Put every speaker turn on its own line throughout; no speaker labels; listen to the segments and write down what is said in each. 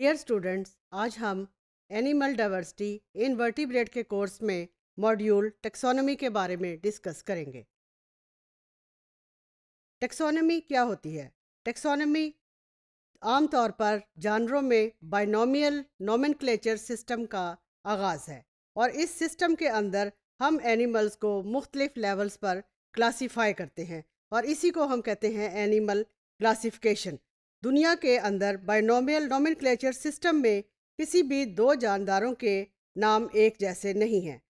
dear students आज हम animal diversity in vertebrate के कोर्स में मॉड्यूल टेक्सोनॉमी के बारे में डिस्कस करेंगे टेक्सोनॉमी क्या होती है टेक्सोनॉमी आमतौर पर जानवरों में बाइनोमियल क्लेचर सिस्टम का आगाज़ है और इस सिस्टम के अंदर हम एनिमल्स को मुख्तलिफ लेवल्स पर क्लासीफाई करते हैं और इसी को हम कहते हैं एनिमल क्लासीफिकेशन दुनिया के अंदर बायनोमियल नोमिन सिस्टम में किसी भी दो जानदारों के नाम एक जैसे नहीं हैं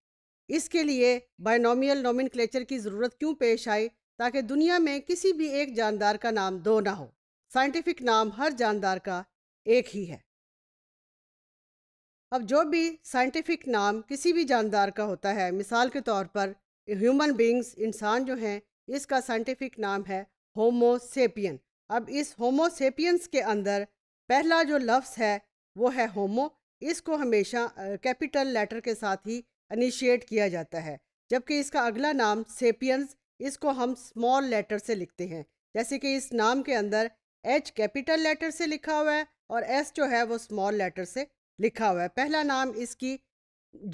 इसके लिए बायनोमियल नोमिन की ज़रूरत क्यों पेश आई ताकि दुनिया में किसी भी एक जानदार का नाम दो ना हो साइंटिफिक नाम हर जानदार का एक ही है अब जो भी साइंटिफिक नाम किसी भी जानदार का होता है मिसाल के तौर पर ह्यूमन बींग्स इंसान जो हैं इसका साइंटिफिक नाम है होमोसेपियन अब इस होमोसेपियंस के अंदर पहला जो लफ्ज़ है वो है होमो इसको हमेशा कैपिटल लेटर के साथ ही इनिशिएट किया जाता है जबकि इसका अगला नाम सेपियंस इसको हम स्मॉल लेटर से लिखते हैं जैसे कि इस नाम के अंदर एच कैपिटल लेटर से लिखा हुआ है और एस जो है वो स्मॉल लेटर से लिखा हुआ है पहला नाम इसकी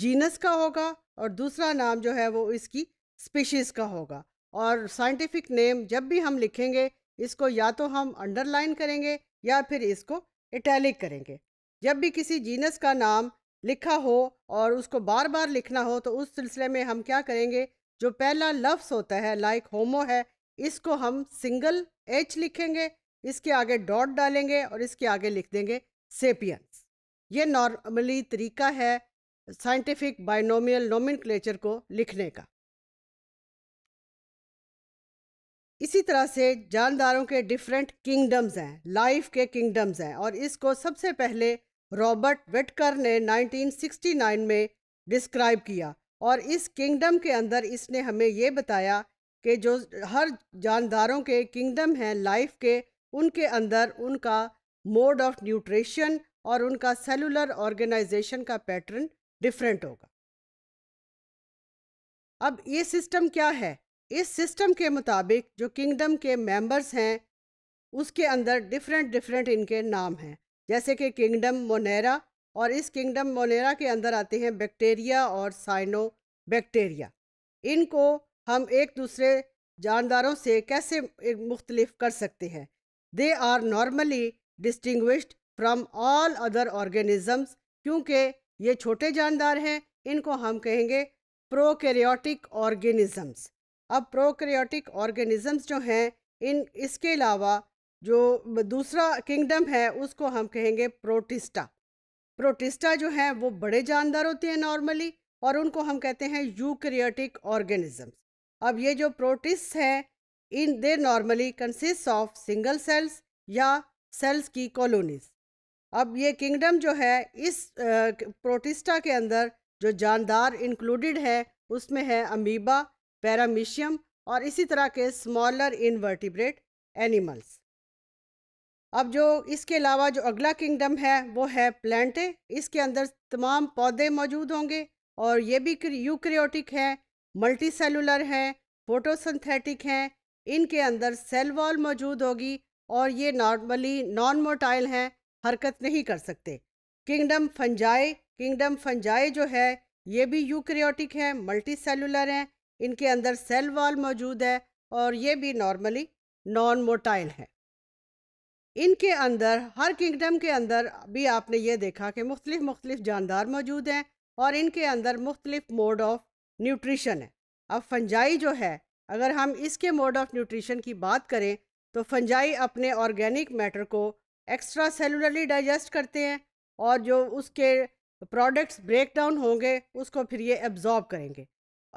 जीनस का होगा और दूसरा नाम जो है वो इसकी स्पीशीज़ का होगा और साइंटिफिक नेम जब भी हम लिखेंगे इसको या तो हम अंडरलाइन करेंगे या फिर इसको इटैलिक करेंगे जब भी किसी जीनस का नाम लिखा हो और उसको बार बार लिखना हो तो उस सिलसिले में हम क्या करेंगे जो पहला लफ्स होता है लाइक होमो है इसको हम सिंगल एच लिखेंगे इसके आगे डॉट डालेंगे और इसके आगे लिख देंगे सेपियंस ये नॉर्मली तरीका है साइंटिफिक बायनोमियल नोमिनक्लेचर को लिखने का इसी तरह से जानदारों के डिफरेंट किंगडम्स हैं लाइफ के किंगडम्स हैं और इसको सबसे पहले रॉबर्ट वेटकर ने 1969 में डिस्क्राइब किया और इस किंगडम के अंदर इसने हमें ये बताया कि जो हर जानदारों के किंगडम हैं लाइफ के उनके अंदर उनका मोड ऑफ न्यूट्रिशन और उनका सेलुलर ऑर्गेनाइजेशन का पैटर्न डिफरेंट होगा अब ये सिस्टम क्या है इस सिस्टम के मुताबिक जो किंगडम के मेंबर्स हैं उसके अंदर डिफरेंट डिफरेंट इनके नाम हैं जैसे कि किंगडम मोनेरा और इस किंगडम मोनेरा के अंदर आते हैं बैक्टीरिया और साइनो बैक्टीरिया इनको हम एक दूसरे जानदारों से कैसे मुख्तलिफ कर सकते हैं they are normally distinguished from all other organisms क्योंकि ये छोटे जानदार हैं इनको हम कहेंगे प्रोकैरियोटिक ऑर्गेनिजम्स अब प्रोक्रियाटिक ऑर्गेनिज़म्स जो हैं इन इसके अलावा जो दूसरा किंगडम है उसको हम कहेंगे प्रोटिस्टा प्रोटिस्टा जो हैं वो बड़े जानदार होते हैं नॉर्मली और उनको हम कहते हैं यूक्रियाटिक ऑर्गेनिज़म्स अब ये जो प्रोटिस्ट हैं इन they normally consist of single cells या सेल्स की कॉलोनीज अब ये किंगडम जो है इस प्रोटिस्टा के अंदर जो जानदार इंक्लूडेड है उसमें है अमीबा पैरामीशियम और इसी तरह के स्मॉलर इनवर्टिब्रेट एनिमल्स अब जो इसके अलावा जो अगला किंगडम है वो है प्लांटे इसके अंदर तमाम पौधे मौजूद होंगे और ये भी यूक्रियोटिक हैं मल्टी सेलुलर हैं फोटोसिंथेटिक हैं इनके अंदर सेल वॉल मौजूद होगी और ये नॉर्मली नॉन मोटाइल हैं हरकत नहीं कर सकते किंगडम फंजाई किंगडम फंजाई जो है ये भी यूक्रियोटिक हैं मल्टी सेलुलर हैं इनके अंदर सेल वॉल मौजूद है और ये भी नॉर्मली नॉन मोटाइल है इनके अंदर हर किंगडम के अंदर भी आपने ये देखा कि मुख्तलिफ़ मुख्तलिफ़ जानदार मौजूद हैं और इनके अंदर मुख्तलिफ़ मोड ऑफ न्यूट्रिशन है अब फंजाई जो है अगर हम इसके मोड ऑफ न्यूट्रिशन की बात करें तो फंजाई अपने ऑर्गेनिक मैटर को एक्स्ट्रा सेलुलरली डाइजेस्ट करते हैं और जो उसके प्रोडक्ट्स ब्रेक डाउन होंगे उसको फिर ये एब्जॉर्ब करेंगे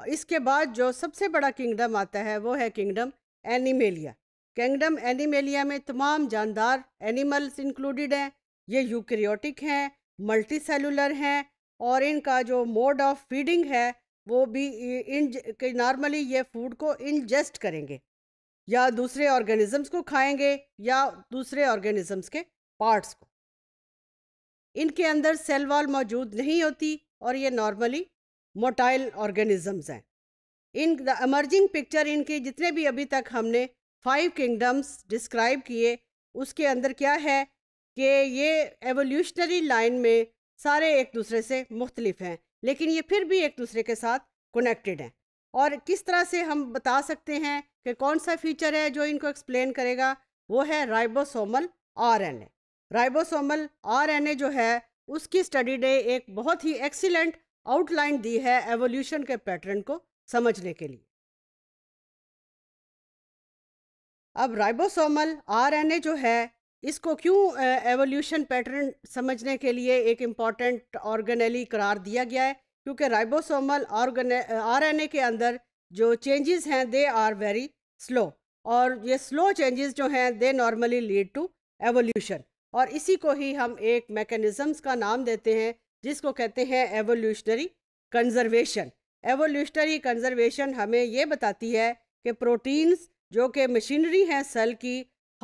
इसके बाद जो सबसे बड़ा किंगडम आता है वो है किंगडम एनिमेलिया किंगडम एनिमेलिया में तमाम जानदार एनिमल्स इंक्लूडेड हैं ये यूक्रियोटिक हैं मल्टी सेलुलर हैं और इनका जो मोड ऑफ फीडिंग है वो भी इन नॉर्मली ये फूड को इनजेस्ट करेंगे या दूसरे ऑर्गेनिजम्स को खाएंगे या दूसरे ऑर्गेनिजम्स के पार्ट्स को इनके अंदर सेल वॉल मौजूद नहीं होती और ये नॉर्मली मोटाइल ऑर्गेनिजम्स हैं इन द एमर्जिंग पिक्चर इनके जितने भी अभी तक हमने फाइव किंगडम्स डिस्क्राइब किए उसके अंदर क्या है कि ये एवोल्यूशनरी लाइन में सारे एक दूसरे से मुख्तलिफ हैं लेकिन ये फिर भी एक दूसरे के साथ कनेक्टेड हैं और किस तरह से हम बता सकते हैं कि कौन सा फीचर है जो इनको एक्सप्लेन करेगा वो है ribosomal R N A ribosomal R N A जो है उसकी स्टडी डे एक बहुत ही एक्सीलेंट आउटलाइन दी है एवोल्यूशन के पैटर्न को समझने के लिए अब राइबोसोमल आरएनए जो है इसको क्यों एवोल्यूशन पैटर्न समझने के लिए एक इम्पॉर्टेंट ऑर्गेनली करार दिया गया है क्योंकि राइबोसोमल ऑर्गेने आरएनए के अंदर जो चेंजेस हैं दे आर वेरी स्लो और ये स्लो चेंजेस जो हैं they normally lead to evolution और इसी को ही हम एक मैकेनिज़म्स का नाम देते हैं जिसको कहते हैं एवोल्यूशनरी कंजर्वेशन एवोल्यूशनरी कंजर्वेशन हमें ये बताती है कि प्रोटीन्स जो कि मशीनरी हैं सेल की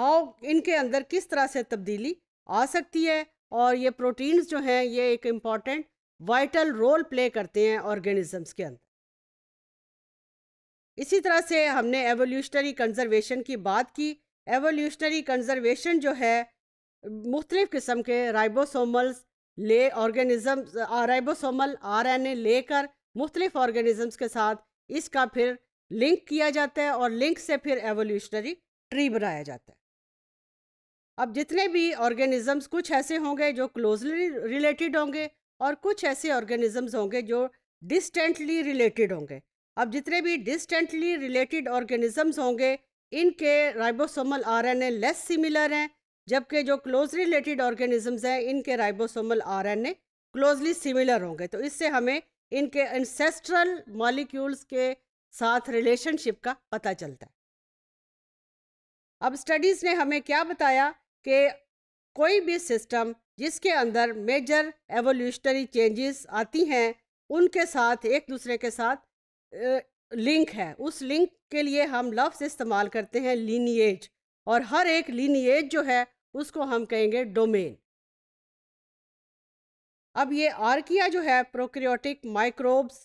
हाउ इनके अंदर किस तरह से तब्दीली आ सकती है और ये प्रोटीन्स जो हैं ये एक इम्पॉर्टेंट वाइटल रोल प्ले करते हैं ऑर्गेनिजम्स के अंदर इसी तरह से हमने एवोल्यूशनरी कंजर्वेशन की बात की एवोल्यूशनरी कंजर्वेशन जो है मुख्तलिफ़ किस्म के राइबोसोमल्स ले ऑर्गेनिज़म राइबोसोमल आरएनए लेकर मुख्तलिफ ऑर्गेनिज़म्स के साथ इसका फिर लिंक किया जाता है और लिंक से फिर एवोल्यूशनरी ट्री बनाया जाता है अब जितने भी ऑर्गेनिज़म्स कुछ ऐसे होंगे जो क्लोजली रिलेटेड होंगे और कुछ ऐसे ऑर्गेनिज़म्स होंगे जो डिस्टेंटली रिलेटेड होंगे अब जितने भी डिस्टेंटली रिलेटेड ऑर्गेनिज़म्स होंगे इनके राइबोसोमल आरएनए लेस सिमिलर हैं जबकि जो क्लोज रिलेटेड ऑर्गेनिजम्स हैं इनके राइबोसोमल आरएनए क्लोजली सिमिलर होंगे तो इससे हमें इनके इंसेस्ट्रल मॉलिक्यूल्स के साथ रिलेशनशिप का पता चलता है अब स्टडीज़ ने हमें क्या बताया कि कोई भी सिस्टम जिसके अंदर मेजर एवोल्यूशनरी चेंजेस आती हैं उनके साथ एक दूसरे के साथ लिंक है उस लिंक के लिए हम लफ्ज़ इस्तेमाल करते हैं लीनिएज और हर एक लीनिएज जो है उसको हम कहेंगे डोमेन अब ये आर्किया जो है प्रोक्रियोटिक माइक्रोब्स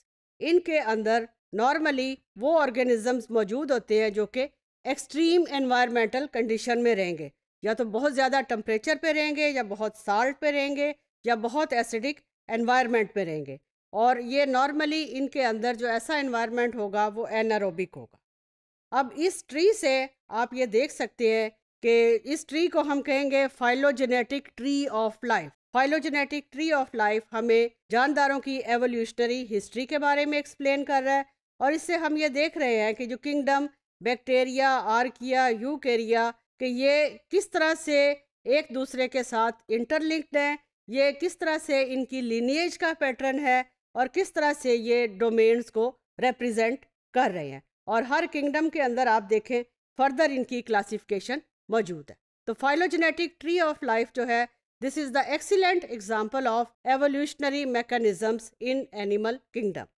इनके अंदर नॉर्मली वो ऑर्गेनिजम्स मौजूद होते हैं जो कि एक्सट्रीम एनवायरमेंटल कंडीशन में रहेंगे या तो बहुत ज़्यादा टम्परेचर पे रहेंगे या बहुत साल्ट पे रहेंगे या बहुत एसिडिक एनवायरमेंट पे रहेंगे और ये नॉर्मली इनके अंदर जो ऐसा एनवायरमेंट होगा वो एनारोबिक होगा अब इस ट्री से आप ये देख सकते हैं कि इस ट्री को हम कहेंगे phylogenetic tree of life phylogenetic tree of life हमें जानदारों की एवोल्यूशनरी हिस्ट्री के बारे में एक्सप्लेन कर रहा है और इससे हम ये देख रहे हैं कि जो किंगडम बैक्टीरिया आर्किया यू कि ये किस तरह से एक दूसरे के साथ इंटरलिंक्ड हैं ये किस तरह से इनकी लीनिएज का पैटर्न है और किस तरह से ये डोमेन्स को रिप्रेजेंट कर रहे हैं और हर किंगडम के अंदर आप देखें फर्दर इनकी क्लासिफिकेशन मौजूद है तो फाइलोजेनेटिक ट्री ऑफ लाइफ जो है this is the excellent example of evolutionary mechanisms in animal kingdom